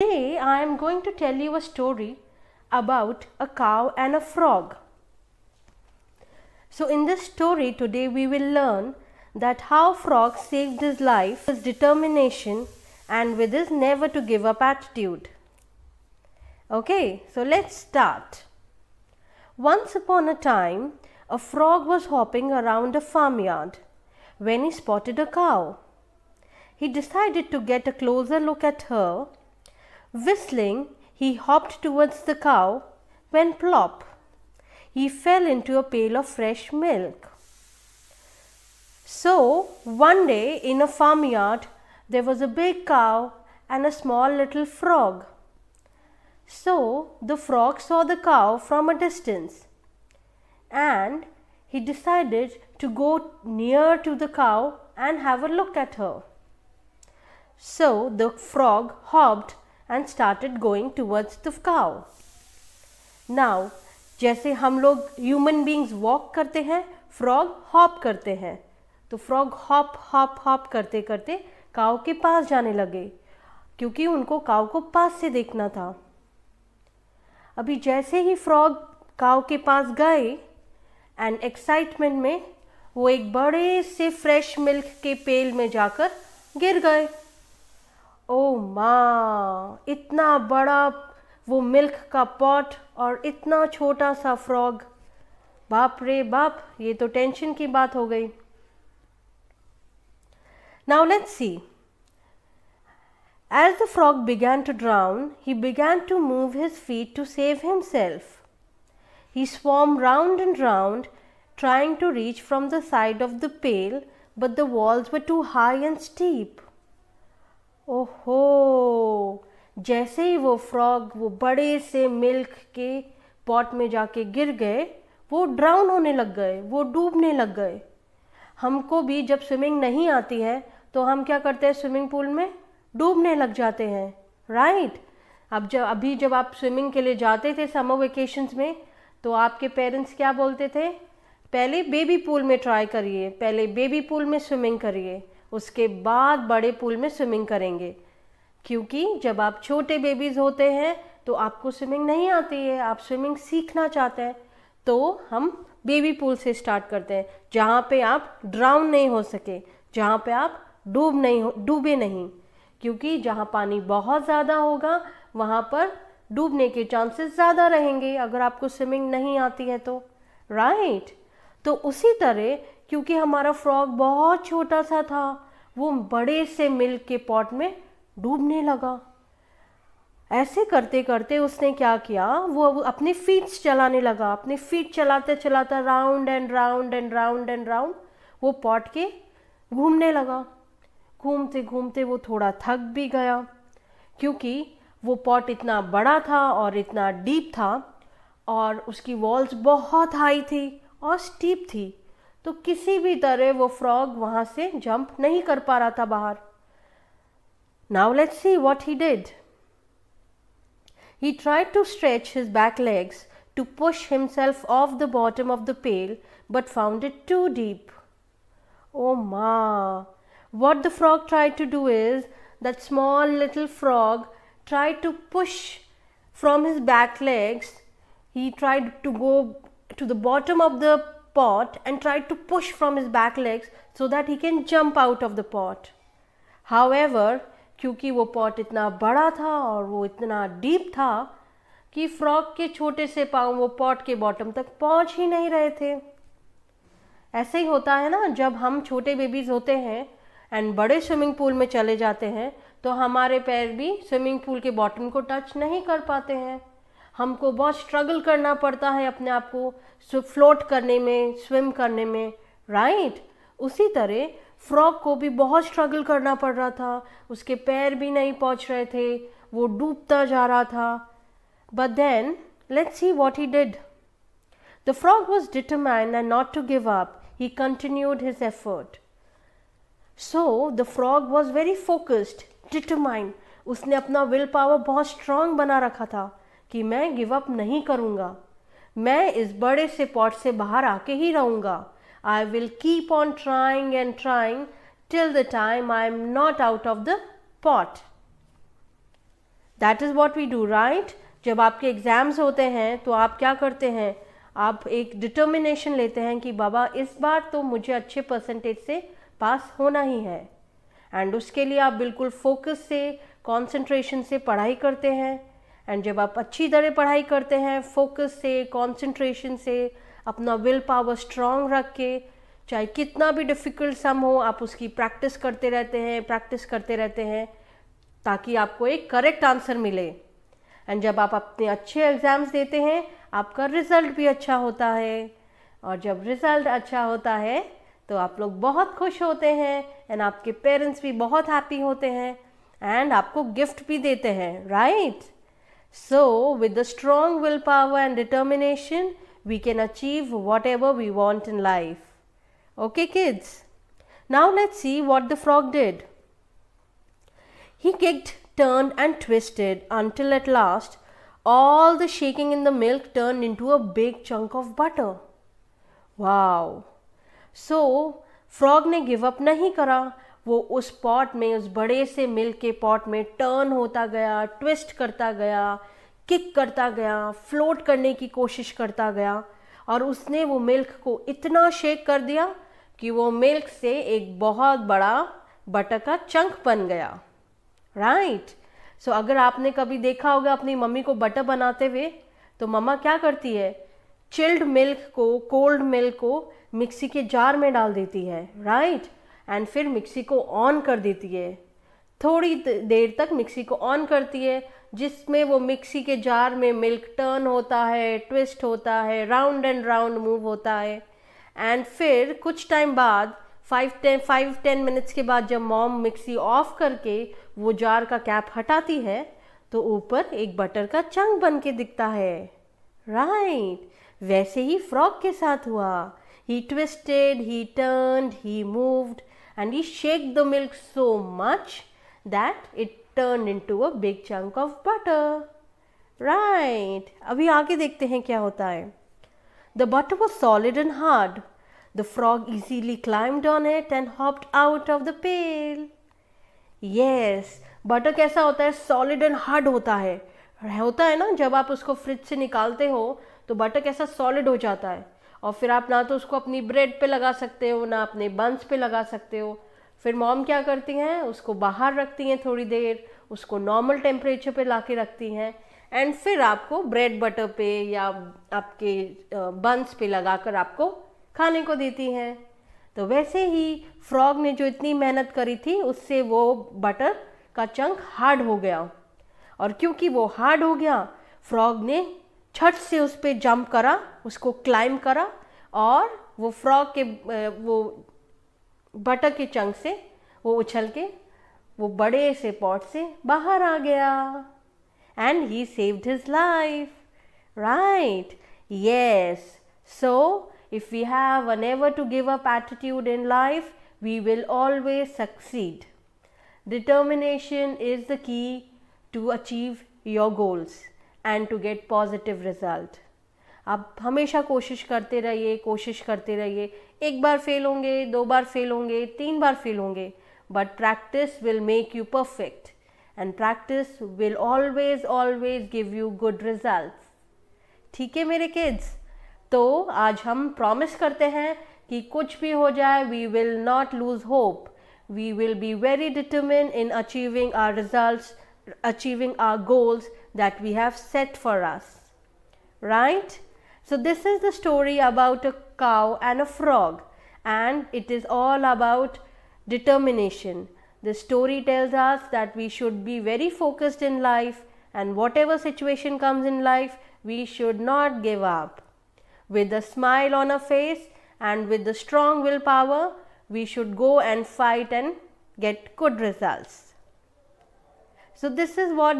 Today I am going to tell you a story about a cow and a frog. So in this story today we will learn that how frog saved his life, his determination and with his never to give up attitude. Okay, so let's start. Once upon a time, a frog was hopping around a farmyard when he spotted a cow. He decided to get a closer look at her Whistling, he hopped towards the cow when plop, he fell into a pail of fresh milk. So, one day in a farmyard, there was a big cow and a small little frog. So, the frog saw the cow from a distance and he decided to go near to the cow and have a look at her. So, the frog hopped and started going towards the cow. Now, जैसे हम लोग human beings walk करते हैं frog hop करते हैं तो frog hop hop hop करते करते काउ के पास जाने लगे क्योंकि उनको काउ को पास से देखना था अभी जैसे ही फ्रॉग काव के पास गए एंड एक्साइटमेंट में वो एक बड़े से फ्रेश मिल्क के पेल में जाकर गिर गए ओ माँ इतना बड़ा वो मिल्क का पॉट और इतना छोटा सा फ्रॉग बाप रे बाप ये तो टेंशन की बात हो गई now let's see as the frog began to drown he began to move his feet to save himself he swam round and round trying to reach from the side of the pail but the walls were too high and steep ओहो जैसे ही वो frog वो बड़े से milk के pot में जाके गिर गए वो ड्राउन होने लग गए वो डूबने लग गए हमको भी जब स्विमिंग नहीं आती है तो हम क्या करते हैं स्विमिंग पूल में डूबने लग जाते हैं राइट अब जब अभी जब आप स्विमिंग के लिए जाते थे समर वेकेशंस में तो आपके पेरेंट्स क्या बोलते थे पहले बेबी पूल में ट्राई करिए पहले बेबी पूल में स्विमिंग करिए उसके बाद बड़े पूल में स्विमिंग करेंगे क्योंकि जब आप छोटे बेबीज़ होते हैं तो आपको स्विमिंग नहीं आती है आप स्विमिंग सीखना चाहते हैं तो हम बेबी पूल से स्टार्ट करते हैं जहाँ पे आप ड्राउन नहीं हो सके जहाँ पे आप डूब नहीं हो डूबे नहीं क्योंकि जहाँ पानी बहुत ज़्यादा होगा वहाँ पर डूबने के चांसेस ज़्यादा रहेंगे अगर आपको स्विमिंग नहीं आती है तो राइट right? तो उसी तरह क्योंकि हमारा फ्रॉग बहुत छोटा सा था वो बड़े से मिल्क के पॉट में डूबने लगा ऐसे करते करते उसने क्या किया वो अपने फीट्स चलाने लगा अपने फीट चलाते चलाते round and round and round and round वो पॉट के घूमने लगा घूमते घूमते वो थोड़ा थक भी गया क्योंकि वो पॉट इतना बड़ा था और इतना डीप था और उसकी वॉल्स बहुत हाई थी और स्टीप थी तो किसी भी तरह वो फ्रॉग वहां से जंप नहीं कर पा रहा था बाहर now let see what he did he try to stretch his back legs to push himself off the bottom of the pail but found it too deep ओ मा what the frog try to do is that small little frog try to push from his back legs he try to go to the bottom of the pot and tried to push from his back legs so that he can jump out of the pot. However, क्योंकि वो pot इतना बड़ा था और वो इतना deep था कि फ्रॉक के छोटे से पाँव वो पॉट के बॉटम तक पहुंच ही नहीं रहे थे ऐसे ही होता है ना जब हम छोटे बेबीज होते हैं एंड बड़े स्विमिंग पूल में चले जाते हैं तो हमारे पैर भी स्विमिंग पूल के बॉटम को टच नहीं कर पाते हैं हमको बहुत स्ट्रगल करना पड़ता है अपने आप को फ्लोट करने में स्विम करने में राइट उसी तरह फ्रॉक को भी बहुत स्ट्रगल करना पड़ रहा था उसके पैर भी नहीं पहुंच रहे थे वो डूबता जा रहा था but then let's see what he did the frog was determined and not to give up he continued his effort so the frog was very focused determined उसने अपना विल पावर बहुत स्ट्रांग बना रखा था कि मैं गिव अप नहीं करूंगा मैं इस बड़े से पॉट से बाहर आके ही रहूँगा I will keep on trying and trying till the time I am not out of the pot that is what we do right जब आपके एग्ज़ाम्स होते हैं तो आप क्या करते हैं आप एक डिटर्मिनेशन लेते हैं कि बाबा इस बार तो मुझे अच्छे परसेंटेज से पास होना ही है एंड उसके लिए आप बिल्कुल फोकस से कंसंट्रेशन से पढ़ाई करते हैं एंड जब आप अच्छी तरह पढ़ाई करते हैं फोकस से कंसंट्रेशन से अपना विल पावर स्ट्रांग रख के चाहे कितना भी डिफ़िकल्ट सम हो आप उसकी प्रैक्टिस करते रहते हैं प्रैक्टिस करते रहते हैं ताकि आपको एक करेक्ट आंसर मिले एंड जब आप अपने अच्छे एग्ज़ाम्स देते हैं आपका रिज़ल्ट भी अच्छा होता है और जब रिज़ल्ट अच्छा होता है तो आप लोग बहुत खुश होते हैं एंड आपके पेरेंट्स भी बहुत हैप्पी होते हैं एंड आपको गिफ्ट भी देते हैं right right? So, with the strong willpower and determination, we can achieve whatever we want in life. Okay kids? Now let's see what the frog did. He kicked, turned and twisted until at last all the shaking in the milk turned into a big chunk of butter. Wow! So, frog ne give up nahi kara वो उस pot में उस बड़े से मिल के pot में turn होता गया ट्विस्ट करता गया किक करता गया फ्लोट करने की कोशिश करता गया और उसने वो मिल्क को इतना शेक कर दिया कि वो मिल्क से एक बहुत बड़ा बटर का चंक बन गया राइट right? सो so, अगर आपने कभी देखा होगा अपनी मम्मी को बटर बनाते हुए तो मम्मा क्या करती है चिल्ड मिल्क को कोल्ड मिल्क को मिक्सी के जार में डाल देती है राइट right? एंड फिर मिक्सी को ऑन कर देती है थोड़ी देर तक मिक्सी को ऑन करती है जिसमें वो मिक्सी के जार में मिल्क टर्न होता है ट्विस्ट होता है राउंड एंड राउंड मूव होता है एंड फिर कुछ टाइम बाद five ten five ten minutes के बाद जब मॉम मिक्सी ऑफ करके वो जार का कैप हटाती है तो ऊपर एक बटर का चंक बन के दिखता है राइट right. वैसे ही फ्रॉक के साथ हुआ He twisted, he turned, he moved and he shook the milk so much that it turned into a big chunk of butter. Right. abhi aage dekhte hain kya hota hai The butter was solid and hard. The frog easily climbed on it and hopped out of the pail. Yes, butter kaisa hota hai solid and hard hota hai होता है ना जब आप उसको fridge से निकालते हो तो बटर कैसा सॉलिड हो जाता है और फिर आप ना तो उसको अपनी ब्रेड पे लगा सकते हो ना अपने बंस पे लगा सकते हो फिर मॉम क्या करती हैं उसको बाहर रखती हैं थोड़ी देर उसको नॉर्मल टेम्परेचर पे ला के रखती हैं एंड फिर आपको ब्रेड बटर पे या आपके बंस पे लगा कर आपको खाने को देती हैं तो वैसे ही फ्रॉग ने जो इतनी मेहनत करी थी उससे वो बटर का चंक हार्ड हो गया और क्योंकि वो हार्ड हो गया फ्रॉग ने छठ से उस पर जंप करा उसको क्लाइम करा और वो फ्रॉक के वो बटर के चंग से वो उछल के वो बड़े से पॉट से बाहर आ गया and he saved his life right yes so if we have an ever to give up attitude in life we will always succeed determination is the key to achieve your goals and to get positive result आप हमेशा कोशिश करते रहिए कोशिश करते रहिए एक बार fail होंगे दो बार फेल होंगे तीन बार फेल होंगे but practice will make you perfect and practice will always always give you good result ठीक है मेरे किड्स तो आज हम प्रॉमिस करते हैं कि कुछ भी हो जाए we will not lose hope we will be very determine in achieving our result achieving our goals that we have set for us. Right? So this is the story about a cow and a frog and it is all about determination. The story tells us that we should be very focused in life and whatever situation comes in life, we should not give up. With a smile on our face and with the strong willpower, we should go and fight and get good results. So this is what